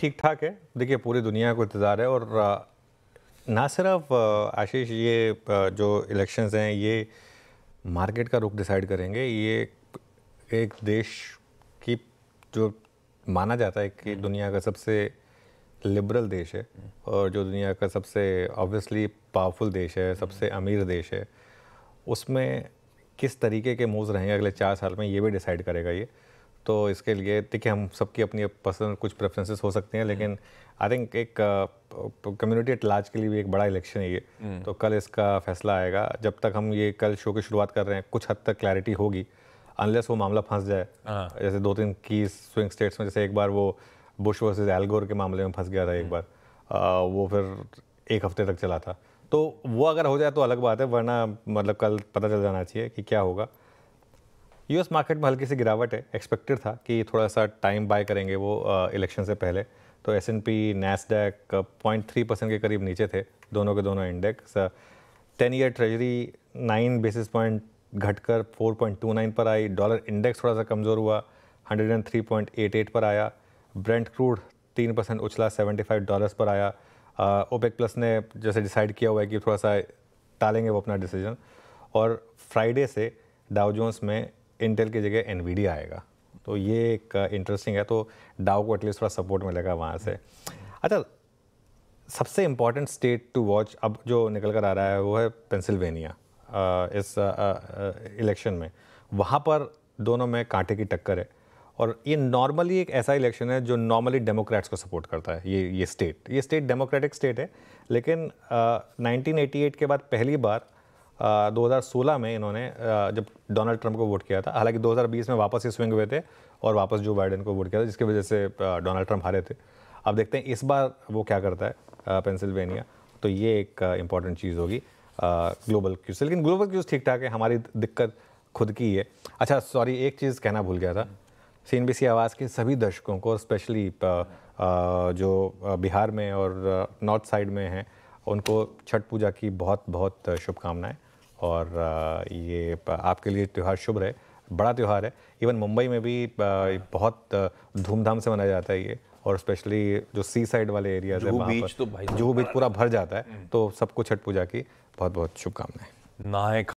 ठीक ठाक है देखिए पूरी दुनिया को इंतज़ार है और ना सिर्फ आशीष ये जो इलेक्शंस हैं ये मार्केट का रुख डिसाइड करेंगे ये एक देश की जो माना जाता है कि हम्म। दुनिया का सबसे लिबरल देश है हम्म। और जो दुनिया का सबसे ऑब्वियसली पावरफुल देश है हम्म। सबसे अमीर देश है उसमें किस तरीके के मूव्स रहेंगे अगले चार साल में ये भी डिसाइड करेगा ये तो इसके लिए ठीक है हम सबकी अपनी पर्सनल कुछ प्रेफरेंसेस हो सकते हैं हम्म। लेकिन आई थिंक एक कम्युनिटी एट लार्ज के लिए भी एक बड़ा इलेक्शन है ये हम्म। तो कल इसका फैसला आएगा जब तक हम ये कल शो की शुरुआत कर रहे हैं कुछ हद तक क्लैरिटी होगी अनलेस वो मामला फंस जाए हाँ। जैसे दो तीन की स्विंग स्टेट्स में जैसे एक बार वो बुश वर्सेज एलगोर के मामले में फंस गया था एक हम्म। बार वो फिर एक हफ्ते तक चला था तो वो अगर हो जाए तो अलग बात है वरना मतलब कल पता चल जाना चाहिए कि क्या होगा यूएस मार्केट में हल्की सी गिरावट है एक्सपेक्टेड था कि थोड़ा सा टाइम बाय करेंगे वो इलेक्शन से पहले तो S and P Nasdaq point three percent के करीब नीचे थे दोनों के दोनों index ten year treasury nine basis point घटकर 4.29 पर आई डॉलर इंडेक्स थोड़ा सा कमज़ोर हुआ 103.88 पर आया ब्रेंट क्रूड तीन परसेंट उछला 75 डॉलर्स पर आया ओपेक प्लस ने जैसे डिसाइड किया हुआ है कि थोड़ा सा टालेंगे वो अपना डिसीजन और फ्राइडे से डाउ जोन्स में इंटेल की जगह एनवीडिया आएगा तो ये एक इंटरेस्टिंग है तो डाओ को एटलीस्ट थोड़ा सपोर्ट मिलेगा वहाँ से अच्छा सबसे इम्पॉर्टेंट स्टेट टू वॉच अब जो निकल कर आ रहा है वो है पेंसिल्वेनिया इस इलेक्शन में वहाँ पर दोनों में कांटे की टक्कर है और ये नॉर्मली एक ऐसा इलेक्शन है जो नॉर्मली डेमोक्रेट्स को सपोर्ट करता है ये ये स्टेट ये स्टेट डेमोक्रेटिक स्टेट है लेकिन आ, 1988 के बाद पहली बार 2016 में इन्होंने जब डोनाल्ड ट्रंप को वोट किया था हालांकि 2020 में वापस ही स्विंग हुए थे और वापस जो बाइडेन को वोट किया था जिसकी वजह से डोनाल्ड ट्रंप हारे थे अब देखते हैं इस बार वो क्या करता है पेंसिल्वेनिया तो ये एक इम्पॉर्टेंट चीज़ होगी ग्लोबल क्यूज लेकिन ग्लोबल क्यूज ठीक ठाक है हमारी दिक्कत खुद की है अच्छा सॉरी एक चीज़ कहना भूल गया था सी आवाज़ के सभी दर्शकों को स्पेशली जो बिहार में और नॉर्थ साइड में हैं उनको छठ पूजा की बहुत बहुत शुभकामनाएं और ये आपके लिए त्यौहार शुभ रहे बड़ा त्यौहार है इवन मुंबई में भी बहुत धूमधाम से मनाया जाता है ये और स्पेशली जो सी साइड वाले एरियाज है वहाँ तो भाई जो बीच पूरा भर जाता है हम्म। तो सबको छठ पूजा की बहुत बहुत शुभकामनाएं नायक